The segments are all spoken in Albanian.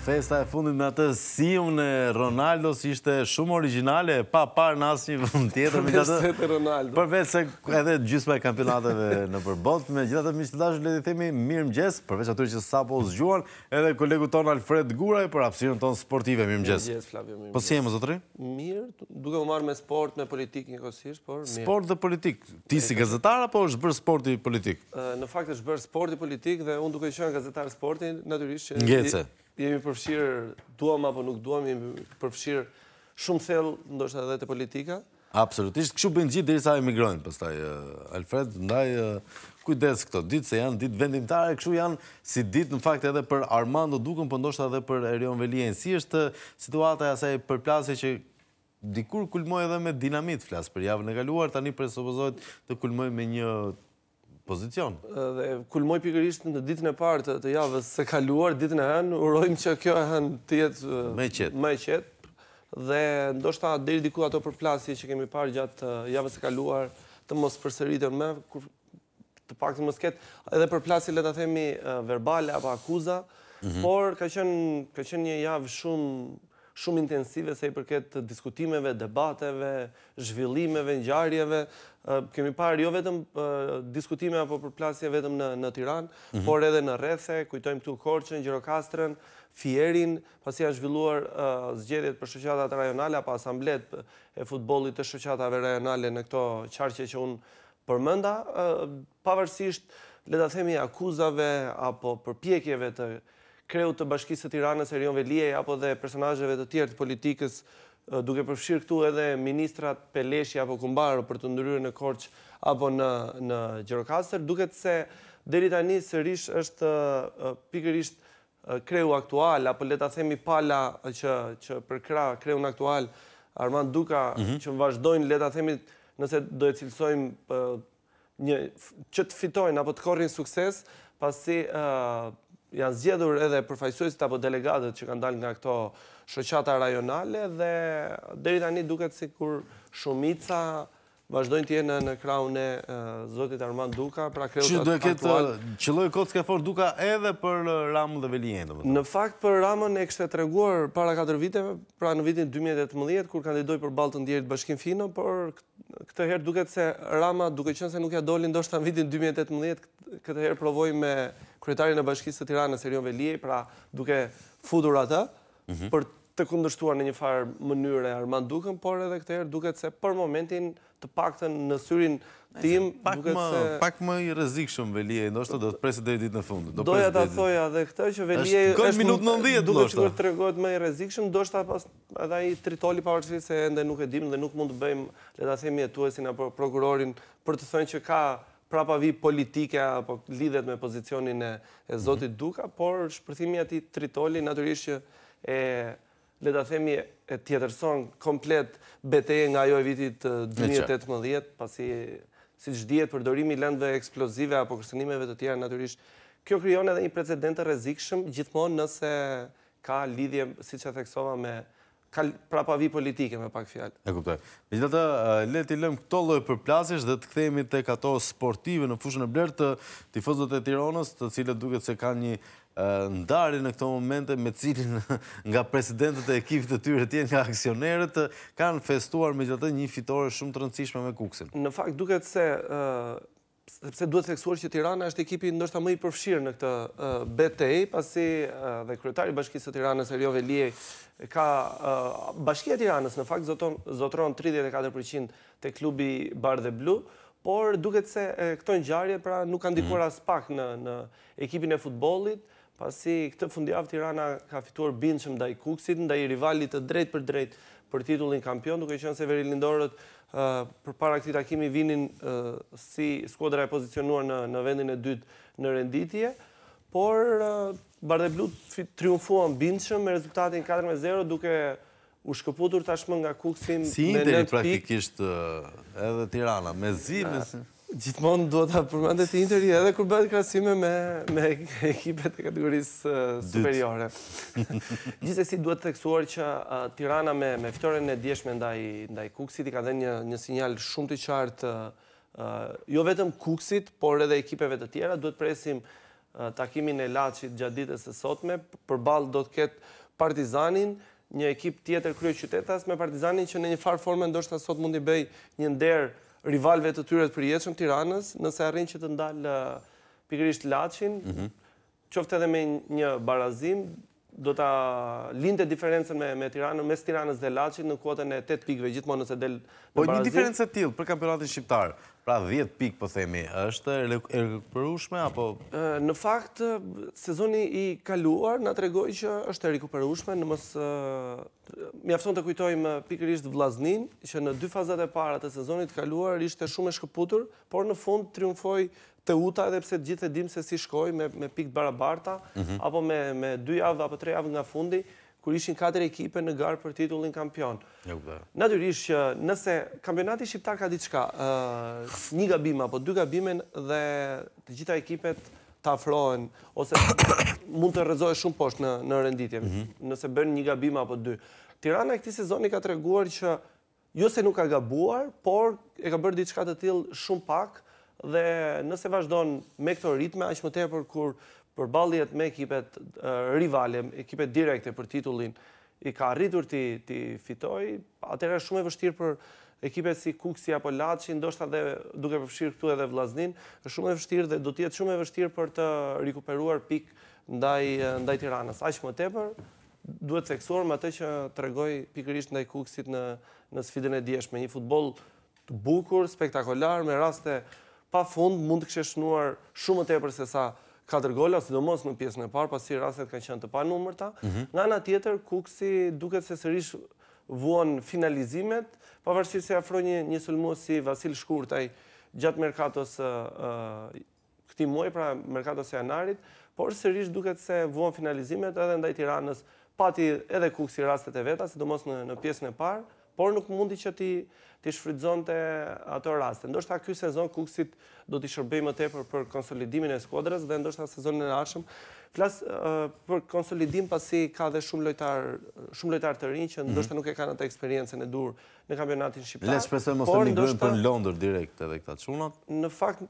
festa e fundit në atë simë në Ronaldo si ishte shumë originale, pa parë në asë një vënd tjetër. përveç se edhe gjysma e kampionateve në përbot, me gjitha të mishtë të dashë, le të themi mirë mëgjes, për veç që sa po zgjuan, edhe kolegu ton Alfred Guraj për apsirën ton sportive, mirë mëgjes. Flavio, Po si e më zotëri? Mirë, duke më marë me sport, me politik një kosisht, por mirë. Sport dhe politik, ti si gazetar apo është bërë sporti politik? Në fakt është bërë sporti politik dhe unë duke që gazetar sportin, naturisht që... Ngece jemi përfshirë, duham apo nuk duham, jemi përfshirë shumë thellë, ndoshtë edhe të politika. Absolutisht, këshu bëjnë gjithë dhe sa emigrojnë, përstaj, eh, Alfred, ndaj, eh, kujdes këto ditë, se janë ditë vendimtare, këshu janë si ditë në fakt edhe për Armando Dukën, për po ndoshtë edhe për Erion Velien. Si është situata e asaj përplasje që dikur kulmoj edhe me dinamit, flasë për javë në galuar, tani presupozojt të kulmoj me një pozicion. Dhe kulmoj pikërisht në ditën e partë të javës se kaluar ditën e hënë, urojmë që kjo e hënë të jetë me qetë. Dhe ndoshta deri diku ato përplasje që kemi parë gjatë javës e kaluar të mos përsëritën me, të pak të ketë, edhe përplasje leta themi verbale apo akuza, mhm. por ka qenë një javë shumë shumë intensive se i përket të diskutimeve, debateve, zhvillimeve, njarjeve. Kemi parë jo vetëm diskutime apo përplasje vetëm në Tiran, mhm. por edhe në Rethe, kujtojmë këtu Korqën, Gjirokastrën, Fierin, pasi janë zhvilluar zgjedit për shëqatat rajonale, apo asamblet e futbolit të shëqatave rajonale në këto qarqe që unë përmënda, pavërsisht, le da themi akuzave apo përpjekjeve të kreut të bashkisë të tiranës e rion apo dhe personajëve të tjertë politikës, duke përfshirë këtu edhe ministrat Peleshi apo Kumbaro për të ndryrë në Korç apo në Gjerokaster, duke të se deri tani sërish është pikërisht kreu aktual, apo leta themi pala që përkra kreu në aktual, Armand Duka mhm. që më vazhdojnë, leta themi nëse do e cilësojmë që të fitojnë apo të korrinë sukses, pasi janë zjedhur edhe përfajsuesit apo delegatët që kanë dalë nga këto shëqata rajonale dhe deri tani duket si kur shumica vazhdojnë tjene në kraun e zotit Arman Duka, pra kreut atë aktual. Që do këtë qëlloj kotës ke forë Duka edhe për Ramën dhe Velijen? Në fakt për Ramën e kështë e treguar para 4 viteve, pra në vitin 2018, kur kandidoj për balë të ndjerit bashkim fino, por këtë herë duket se Rama, duke qënë se nuk ja dolin, do shtë në vitin 2018, këtë herë provoj me kryetari në bashkisë të tira në Serion Velije, pra duke fudur atë, mhm. për të kundështuar në një farë mënyrë Armand Dukën, por edhe këtë herë duke të se për momentin të pak të në syrin tim, duke të se... Pak më i rëzik shumë Velije, do të presi dhe ditë në fundë. Doja të thoja dhe këtë që Velije... Kënë minut në ndhjet, do të të regojt më i rëzik shumë, ndoshtë ta pas edhe i tritoli pa se ende nuk e dim, dhe nuk mund të bëjmë, le të themi i apo prokurorin, për të thënë që ka prapa vi politike apo lidhet me pozicionin e Zotit Duka, por shpërthimi ati tritoli, naturisht që e ta themi e tjetërson komplet beteje nga jo e vitit 2018, pasi si që djetë përdorimi lëndve eksplozive apo kërsenimeve të tjera, naturisht, kjo kryon edhe një precedente rezikshëm, gjithmonë nëse ka lidhje, si që theksova me prapa vi politike me pak fjallë. E kuptoj. Me gjithë të leti lëmë këto lojë për plasish dhe të këthejmi të kato sportive në fushën e blerë të tifozot e tironës, të cilët duket se ka një ndari në këto momente me cilin nga presidentet e ekipit të tyre tjenë nga aksionerët, kanë festuar me gjithë të një fitore shumë të rëndësishme me kuksin. Në fakt, duket se sepse duhet theksuar që Tirana është ekipi nështë a më i përfshirë në këtë BTI, pasi dhe kryetari bashkisë të Tiranës, Erjo Veliej, ka bashkia Tiranës në fakt zotron 34% të klubi Bardh dhe Blu, por duket se këto gjarje, pra nuk kanë dikur mhm. as pak në ekipin e futbolit, pasi këtë fundjavë Tirana ka fituar binë da i kuksit, i rivalit të drejt për drejt, për titullin kampion, duke qënë se veri lindorët për para këti takimi vinin si skodra e pozicionuar në vendin e dytë në renditje, por Barde Blut triumfuan bindëshëm me rezultatin 4-0 duke u shkëputur tashmë nga kukësim me 9 pikë. Si interi praktikisht edhe tirana, me zi, me zi. Gjithmonë do të përmendet të interi edhe kur bëhet krasime me ekipe të kategorisë superiore. Gjithë e si duhet të teksuar që Tirana me fëtore në djeshme ndaj Kuksit i ka dhe një sinjal shumë të qartë, jo vetëm Kuksit, por edhe ekipeve të tjera, duhet presim takimin e lachit gjatë ditës e sotme, për balë do të ketë partizanin, një ekip tjetër kryo qytetas me partizanin që në një farë formë ndoshtë asot mundi bëj një nderë rivalve të tyre të përjetëshëm tiranës, nëse arrin që të ndalë uh, pikërisht latëshin, mhm. qofte edhe me një barazim, do të linte diferencen me tiranën, mes tiranës dhe latëshin në kuatën e 8 pikve, gjithmonë nëse delë në barazim. Po një diferencë të tilë për kampionatin shqiptarë, Pra 10 pikë po themi, është e rekuperushme apo... Në fakt, sezoni i kaluar nga të regoj që është e rekuperushme, në mësë... Mi afton të kujtojmë pikërisht vlaznin, që në dy fazat e para të sezonit kaluar ishte shumë e shkëputur, por në fund triumfoj të uta edhe pse gjithë e dimë se si shkoj me pikët barabarta, mhm. apo me dy javë apo tre javë nga fundi, kur ishin 4 ekipe në garë për titullin kampion. Natyrisht, nëse kampionati shqiptar ka diçka, një gabim apo dy gabime dhe të gjitha ekipet të afrohen, ose mund të rëzohet shumë poshtë në rënditje, mhm. nëse bërë një gabim apo dy. Tirana e këti sezoni ka të reguar që jo se nuk ka gabuar, por e ka bërë diçka të tilë shumë pak, dhe nëse vazhdojnë me këto ritme, aqë më te për kur përbaljet me ekipet rivale, ekipet direkte për titullin, i ka rritur t'i fitoj, atër e shumë e vështirë për ekipet si Kuksi apo Laci, ndoshta dhe duke përfshirë këtu edhe Vlaznin, e shumë e vështirë dhe do tjetë shumë e vështirë për të rikuperuar pik ndaj Tiranës. Aqë më tepër, duhet seksuar më atë që të regoj pikërisht ndaj Kuksit në sfidën e djeshme. Një futbol të bukur, spektakolar, me raste pa fund, mund të kështë nuar shumë më tepër se sa katër gola, sidomos në pjesën e parë, pasi rastet kanë qenë të panumërta. Mhm. Nga ana tjetër Kuksi duket se sërish vuan finalizimet, pavarësisht se afrojnë një një sulmues si Vasil Shkurtaj gjatë merkatos këti këtij pra merkatos janarit, por sërish duket se vuan finalizimet edhe ndaj Tiranës, pati edhe Kuksi rastet e veta, sidomos në në pjesën e parë por nuk mundi që ti të shfridzon të ato raste. Ndoshta kjo sezon kuksit do t'i shërbej më tepër për konsolidimin e skuadrës dhe ndoshta sezonin e ashëm. Flas për konsolidim pasi ka dhe shumë lojtar shumë lojtarë të rinj që mhm. ndështë nuk e kanë atë eksperiencen e dur në kampionatin shqiptar. Le presë e mos të një gërën për në Londër direkt edhe këta të Në fakt,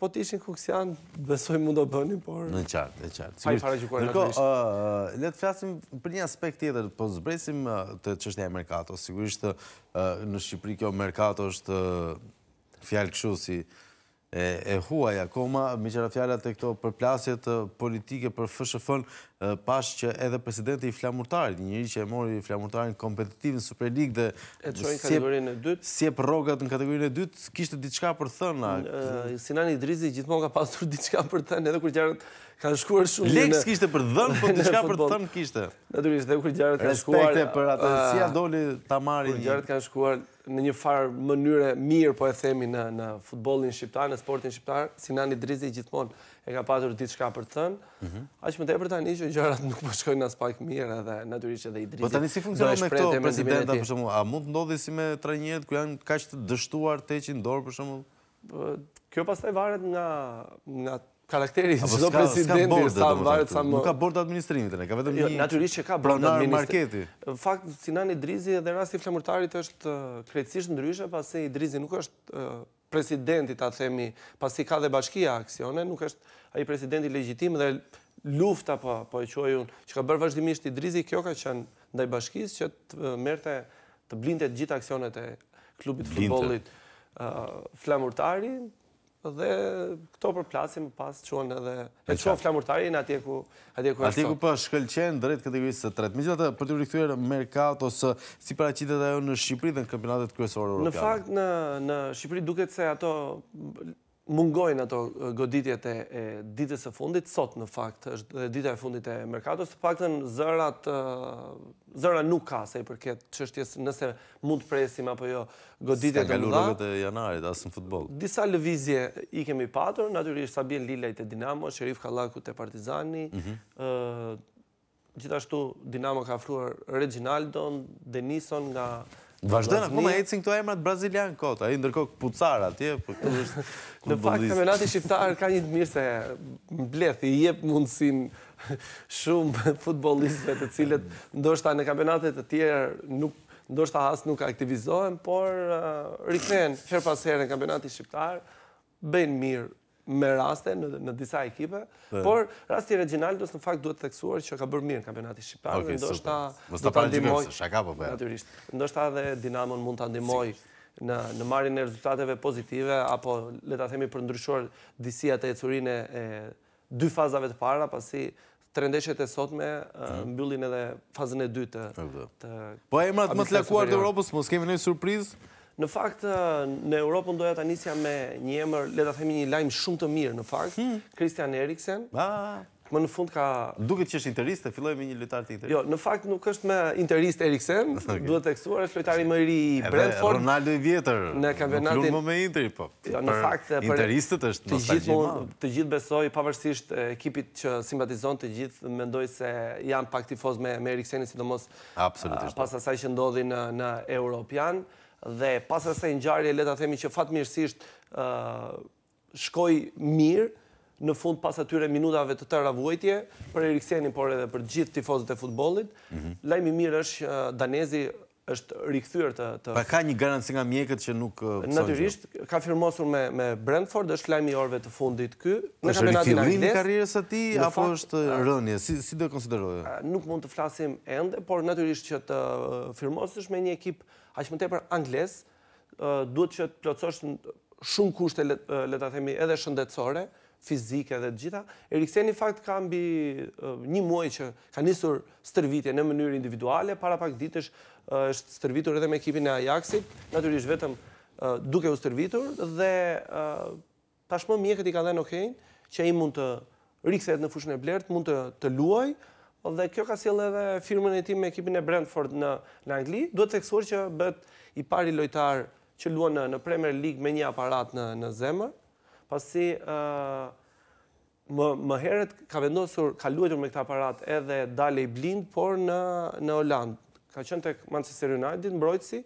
po të ishin kuksian, besoj mund do bëni, por... Në qartë, në qartë. Pa i para gjukore flasim për një aspekt tjetër, po zbresim të çështja e Merkato. Sigurisht në Shqipëri kjo Merkato është fjalë këshu si e huaj akoma, mi qëra fjallat e këto përplasjet politike për fëshëfën, pash që edhe presidenti i flamurtarit, njëri që e mori i flamurtarit kompetitiv në Super League dhe sjep rogat në kategorinë e dytë, kishtë diçka për thëna. Sinani Drizi gjithmon ka pasur diçka për thënë, edhe kur gjarët ka shkuar shumë... Leks kishtë për dhënë, po diçka për thënë kishtë. Naturisht, edhe kur gjarët ka shkuar... Respekte për atë, ah. si a doli tamari... Kur gjarët ka shkuar në një farë mënyre mirë, po e themi në futbolin shqiptar, në sportin shqiptar, Sinan Drizi gjithmonë e ka patur ditë shka për të thënë, mhm. që më të e për tani që gjërat nuk përshkojnë po në spak mirë edhe naturisht edhe i Drizi. Po tani si funksionon me këto, prezidenta, a mund të ndodhi si me trajnjet, ku janë kaqë të dështuar, te që i ndorë, për shumë? Kjo pas të e varet nga karakteri në qdo presidenti, nuk ka bordë administrimit të ne, ka vetëm jo, një... Naturisht që ka bordë administrimit. Fakt, Sinan Drizi dhe rasti flamurtarit është krecisht ndryshë, pasi Drizi nuk është presidenti, ta themi, pasi ka dhe bashkia aksione, nuk është aji presidenti legjitim dhe lufta, po, po e unë, që ka bërë vazhdimisht i Drizi, kjo ka qënë ndaj bashkis që të merte, të blinte gjitha aksionet e klubit futbolit flamurtarit, dhe këto përplasim pas qënë edhe e qënë flamurtarin atje ku atje ku atje ku për po shkëllqen drejt kategorisë të tretë. Mi gjithatë për të rikëthujer Merkat ose si para qitet ajo në Shqipëri dhe në kampionatet kërësorë europiale? Në fakt në Shqipëri duket se ato mungojnë ato goditjet e ditës e fundit, sot në fakt është dhe dita e fundit e mërkatës, të faktën zërat nuk ka se i përket qështjes nëse mund të presim apo jo goditjet e mëda. Ska nga lurëve e janarit, asë në futbol. Disa lëvizje i kemi patur, naturisht Sabien Lillaj të Dinamo, Sherif Kalaku të Partizani, mhm. gjithashtu Dinamo ka afruar Reginaldon, Denison nga vajda në mua e dicin to emrat brazilian kota, ai ndërkohë Pucar atje, për po këtu është në fakt kampionati shqiptar ka një të mirë, se mbleth i jep mundësin shumë futbolistëve të cilët ndoshta në kampionate të tjera nuk ndoshta as nuk aktivizohen, por uh, rikthehen her pas herë në kampionati shqiptar bëjnë mirë me raste në disa ekipe, por rasti Reginaldus në fakt duhet theksuar që ka bërë mirë në kampionati Shqiparë, ndoshta do të ndimoj, po ndoshta dhe Dinamon mund të andimoj në marjen e rezultateve pozitive, apo le të themi për ndryshuar disia të ecurin e dy fazave të para, pasi trendeshet e sot me mhm. mbyllin edhe fazën e dy të... Po e mërat më të lakuar të Europës, mos kemi nëjë surprizë, Në fakt, në Europë doja ta me një emër, le ta themi një lajm shumë të mirë në fakt, hmm. Christian Eriksen. Ba. Më në fund ka duket që është interes të filloj me një lojtar të tjetër. Jo, në fakt nuk është me interes Eriksen, duhet të eksuar është lojtari më i ri i Brentford. Ronaldo i vjetër. Në kampionatin. Nuk më me interes po. Jo, në fakt për është të gjithë të gjithë besoj pavarësisht ekipit që simpatizon të gjithë mendoj se janë pak tifoz me Eriksenin sidomos pas asaj që ndodhi në në European dhe pas e se njarje, leta themi që fatë mirësisht shkoj mirë, në fund pas atyre minutave të tëra vojtje, për Eriksenin, por edhe për gjithë tifozët e futbolit, mhm. lajmi mirë është danezi është rikëthyër të... Pa ka një garanci nga mjekët që nuk... Uh, natyrisht, ka firmosur me Brentford, është lajmë i orve të fundit ky. është rikëthyrin në karierës ati, apo është uh, rënje? Si dhe konsiderojë? Uh, nuk mund të flasim ende, por natyrisht që të firmosur me një ekip, a më tepër angles, duhet që të plocosht shumë kushte, le themi, edhe shëndetsore, fizike dhe gjitha. E rikëthyrin fakt ka mbi një muaj që ka nisur stërvitje në mënyrë individuale, para pak ditësh është stërvitur edhe me ekipin e Ajaxit, naturisht vetëm duke u stërvitur, dhe tashmë mjekët i ka dhe në kejnë, që i mund të rikëthet në fushën e blertë, mund të luaj, dhe kjo ka si edhe firmën e ti me ekipin e Brentford në Angli, duhet të eksuar që bët i pari lojtar që lua në Premier League me një aparat në zemër, pasi më heret ka vendosur, ka luetur me këta aparat edhe dale i blind, por në Hollandë ka qënë të Manchester United, mbrojtësi,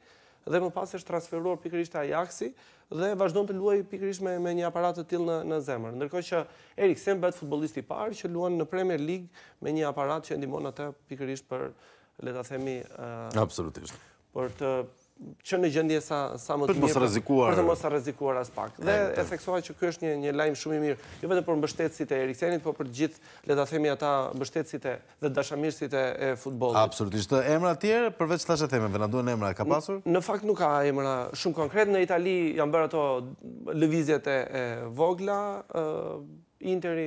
dhe më pas është transferuar pikërisht të Ajaxi, dhe vazhdojnë të luaj pikërisht me, një aparat të tilë në, në zemër. Ndërko që Erik Sen bëtë futbolisti parë që luan në Premier League me një aparat që e ndimon atë pikërisht për, le të themi... Absolutisht. Për të që në gjendje sa sa më të mirë për të mos rrezikuar as pak. Dhe e theksova që ky është një një lajm shumë i mirë, jo vetëm për mbështetësit e Eriksenit, por për të gjithë, le ta themi ata mbështetësit e dhe dashamirësit e futbollit. Absolutisht. Emra të tjerë përveç thashë themeve, na duhen emra ka pasur? Në, në fakt nuk ka emra shumë konkret. Në Itali janë bërë ato lëvizjet e, e vogla, ë Interi